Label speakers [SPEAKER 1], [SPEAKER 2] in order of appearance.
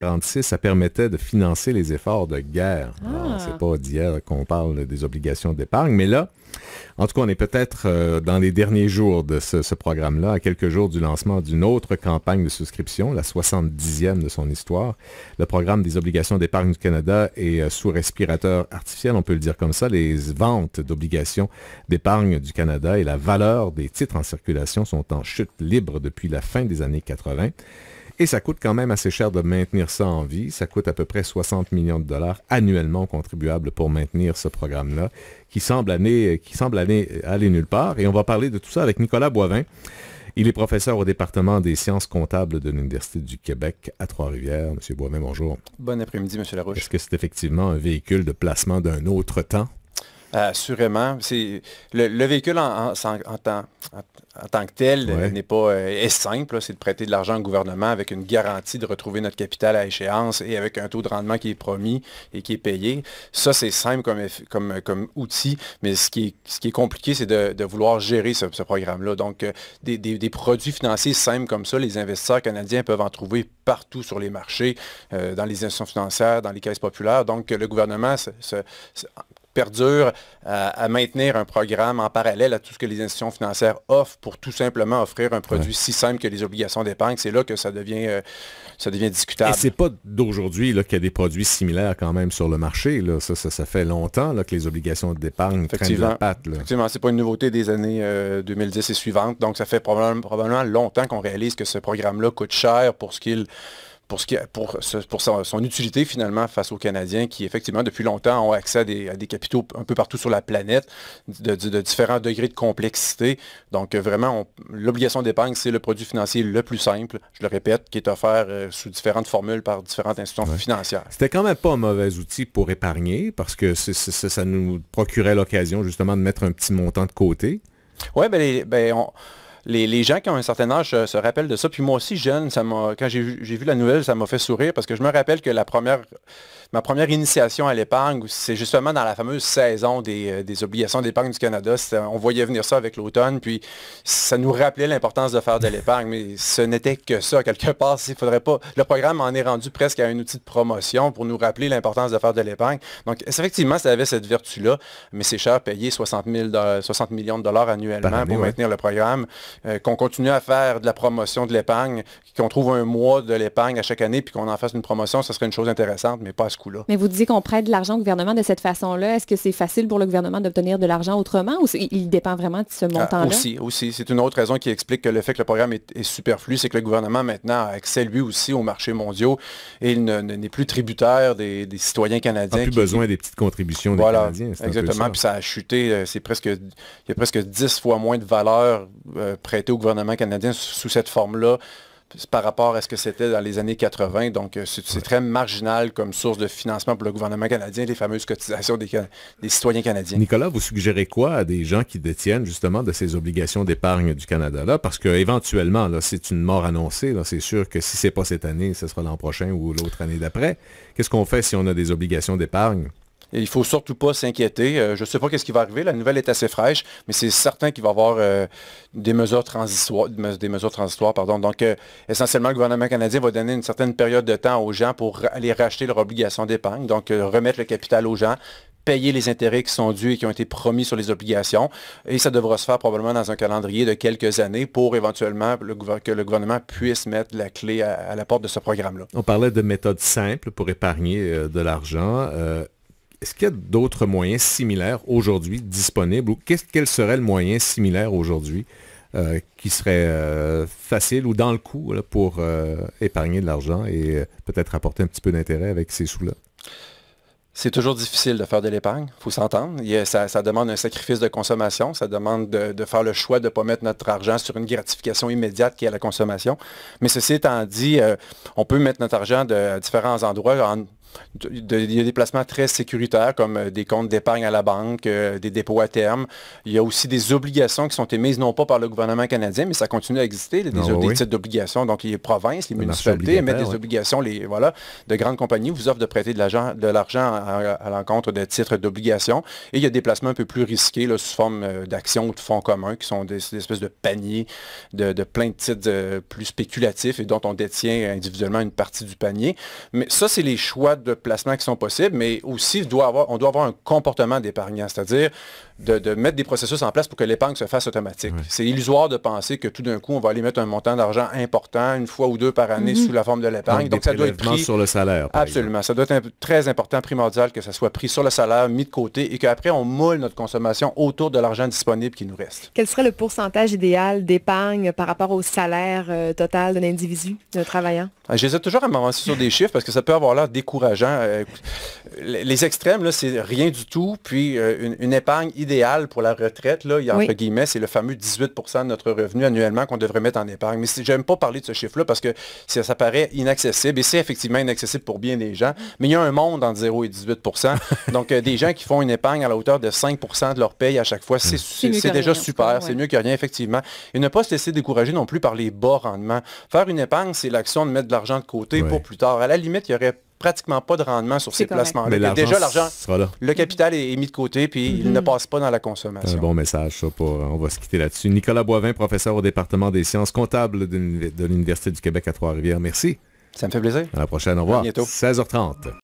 [SPEAKER 1] 46, ça permettait de financer les efforts de guerre. Ah. C'est pas d'hier qu'on parle des obligations d'épargne, mais là, en tout cas, on est peut-être euh, dans les derniers jours de ce, programme-là, à quelques jours du lancement d'une autre campagne de souscription, la 70e de son histoire. Le programme des obligations d'épargne du Canada est euh, sous respirateur artificiel, on peut le dire comme ça. Les ventes d'obligations d'épargne du Canada et la valeur des titres en circulation sont en chute libre depuis la fin des années 80. Et ça coûte quand même assez cher de maintenir ça en vie. Ça coûte à peu près 60 millions de dollars annuellement contribuables pour maintenir ce programme-là, qui semble, aller, euh, aller nulle part. Et on va parler de tout ça avec Nicolas Boivin. Il est professeur au département des sciences comptables de l'Université du Québec à Trois-Rivières. Monsieur Boivin, bonjour.
[SPEAKER 2] Bon après-midi, Monsieur Laroche. Est-ce
[SPEAKER 1] que c'est effectivement un véhicule de placement d'un autre temps?
[SPEAKER 2] Assurément. Le, le véhicule en, tant que tel n'est pas euh, est simple. C'est de prêter de l'argent au gouvernement avec une garantie de retrouver notre capital à échéance et avec un taux de rendement qui est promis et qui est payé. Ça, c'est simple comme, outil, mais ce qui est, compliqué, c'est de, vouloir gérer ce, programme-là. Donc, euh, des, produits financiers simples comme ça, les investisseurs canadiens peuvent en trouver partout sur les marchés, euh, dans les institutions financières, dans les caisses populaires. Donc, le gouvernement perdure euh, à, maintenir un programme en parallèle à tout ce que les institutions financières offrent pour tout simplement offrir un produit si simple que les obligations d'épargne. C'est là que ça devient, euh, ça devient discutable. Et n'est
[SPEAKER 1] pas d'aujourd'hui qu'il y a des produits similaires quand même sur le marché. Là. Ça, fait longtemps que les obligations d'épargne traînent la patte.
[SPEAKER 2] Effectivement, c'est pas une nouveauté des années 2010 euh, et suivantes. Donc, ça fait probablement longtemps qu'on réalise que ce programme-là coûte cher pour ce qu'il pour, ce pour, son, utilité finalement face aux Canadiens qui effectivement depuis longtemps ont accès à des, capitaux un peu partout sur la planète de, différents degrés de complexité. Donc euh, vraiment, l'obligation d'épargne, c'est le produit financier le plus simple, je le répète, qui est offert euh, sous différentes formules par différentes institutions financières.
[SPEAKER 1] C'était quand même pas un mauvais outil pour épargner parce que ça nous procurait l'occasion justement de mettre un petit montant de côté.
[SPEAKER 2] Oui, ben, ben, on les, gens qui ont un certain âge se, rappellent de ça. Puis moi aussi, jeune, quand j'ai vu la nouvelle, ça m'a fait sourire parce que je me rappelle que ma première initiation à l'épargne, c'est justement dans la fameuse saison des, euh, obligations d'épargne du Canada. On voyait venir ça avec l'automne, puis ça nous rappelait l'importance de faire de l'épargne, mais ce n'était que ça, quelque part. Il faudrait pas. Le programme en est rendu presque à un outil de promotion pour nous rappeler l'importance de faire de l'épargne. Donc, effectivement, ça avait cette vertu-là, mais c'est cher payer 60, millions de dollars annuellement pour maintenir le programme. Euh, qu'on continue à faire de la promotion de l'épargne, qu'on trouve un mois de l'épargne à chaque année, puis qu'on en fasse une promotion, ce serait une chose intéressante, mais pas à ce coup là Mais vous disiez qu'on prête de l'argent au gouvernement de cette façon-là. Est-ce que c'est facile pour le gouvernement d'obtenir de l'argent autrement ou il dépend vraiment de ce ah, montant-là? aussi, aussi. C'est une autre raison qui explique que le fait que le programme est, superflu, c'est que le gouvernement maintenant a accès lui aussi aux marchés mondiaux et il n'est plus tributaire des, citoyens canadiens. Il plus besoin des
[SPEAKER 1] petites contributions des voilà, Exactement. Puis
[SPEAKER 2] ça a chuté. Euh, presque, il y a presque 10 fois moins de valeur euh, prêté au gouvernement canadien sous cette forme-là par rapport à ce que c'était dans les années 80. Donc, euh, c'est très marginal comme source de financement pour le gouvernement canadien, les fameuses cotisations des, citoyens canadiens. Nicolas,
[SPEAKER 1] vous suggérez quoi à des gens qui détiennent justement de ces obligations d'épargne du Canada-là? Parce qu'éventuellement, c'est une mort annoncée. C'est sûr que si ce n'est pas cette année, ce sera l'an prochain ou l'autre année d'après. Qu'est-ce qu'on fait si on a des obligations d'épargne? il ne faut surtout pas s'inquiéter.
[SPEAKER 2] Euh, je ne sais pas qu'est-ce qui va arriver. La nouvelle est assez fraîche, mais c'est certain qu'il va y avoir euh, des mesures transitoires. Des mesures transitoires pardon. Donc, euh, essentiellement, le gouvernement canadien va donner une certaine période de temps aux gens pour aller racheter leur obligation d'épargne, donc remettre le capital aux gens, payer les intérêts qui sont dus et qui ont été promis sur les obligations. Et ça devra se faire probablement dans un calendrier de quelques années pour éventuellement que le gouvernement puisse mettre la clé à, la porte de ce programme-là.
[SPEAKER 1] On parlait de méthodes simples pour épargner de l'argent est-ce qu'il y a d'autres moyens similaires aujourd'hui disponibles ou qu'est-ce quel serait le moyen similaire aujourd'hui euh, qui serait euh, facile ou dans le coup pour euh, épargner de l'argent et peut-être apporter un petit peu d'intérêt avec ces sous-là?
[SPEAKER 2] C'est toujours difficile de
[SPEAKER 1] faire de l'épargne, il faut s'entendre.
[SPEAKER 2] Ça, demande un sacrifice de consommation, ça demande de, faire le choix de ne pas mettre notre argent sur une gratification immédiate qui est la consommation. Mais ceci étant dit, on peut mettre notre argent de, à différents endroits en, il y a des placements très sécuritaires comme euh, des comptes d'épargne à la banque, euh, des dépôts à terme. Il y a aussi des obligations qui sont émises non pas par le gouvernement canadien, mais ça continue à exister, des, ah titres d'obligation d'obligations. Donc les provinces, les municipalités émettent des obligations. Les, voilà, de grandes compagnies vous offrent de prêter de l'argent à, l'encontre des titres d'obligations. Et il y a des placements un peu plus risqués sous forme euh, d'actions ou de fonds communs qui sont des, espèces de paniers de, plein de titres plus spéculatifs et dont on détient individuellement une partie du panier. Mais ça, c'est les choix de placements qui sont possibles, mais aussi on doit avoir un comportement d'épargnant, c'est-à-dire de, mettre des processus en place pour que l'épargne se fasse automatique. C'est illusoire de penser que tout d'un coup, on va aller mettre un montant d'argent important une fois ou deux par année mm-hmm. sous la forme de l'épargne. Donc, ça doit être pris sur le salaire. Absolument. Ça doit être très important, primordial que ça soit pris sur le salaire, mis de côté et qu'après, on moule notre consommation autour de l'argent disponible qui nous reste.
[SPEAKER 1] Quel serait le pourcentage idéal d'épargne par rapport au salaire euh, total d'un individu, d'un travaillant?
[SPEAKER 2] Ah, j'hésite toujours à m'avancer sur des chiffres parce que ça peut avoir l'air décourageant euh, les extrêmes, là, c'est rien du tout. Puis euh, une, épargne idéale pour la retraite, là, guillemets, c'est le fameux 18 de notre revenu annuellement qu'on devrait mettre en épargne. Mais si, j'aime pas parler de ce chiffre-là parce que ça, paraît inaccessible. Et c'est effectivement inaccessible pour bien des gens. Mais il y a un monde entre 0 et 18 Donc, euh, des gens qui font une épargne à la hauteur de 5 de leur paye à chaque fois, c'est, déjà super. C'est mieux que rien, effectivement. Et ne pas se laisser décourager non plus par les bas rendements. Faire une épargne, c'est l'action de mettre de l'argent de côté pour plus tard. À la limite, il y aurait pratiquement pas de rendement sur ces placements-là. Déjà, l'argent, le capital est, mis de côté, puis il mm-hmm. ne passe pas dans la consommation. Un bon
[SPEAKER 1] message, ça, on va se quitter là-dessus. Nicolas Boivin, professeur au département des sciences comptables de l'Université du Québec à Trois-Rivières. Merci. Ça me fait plaisir. À la prochaine. Au revoir. À bientôt. 16h30.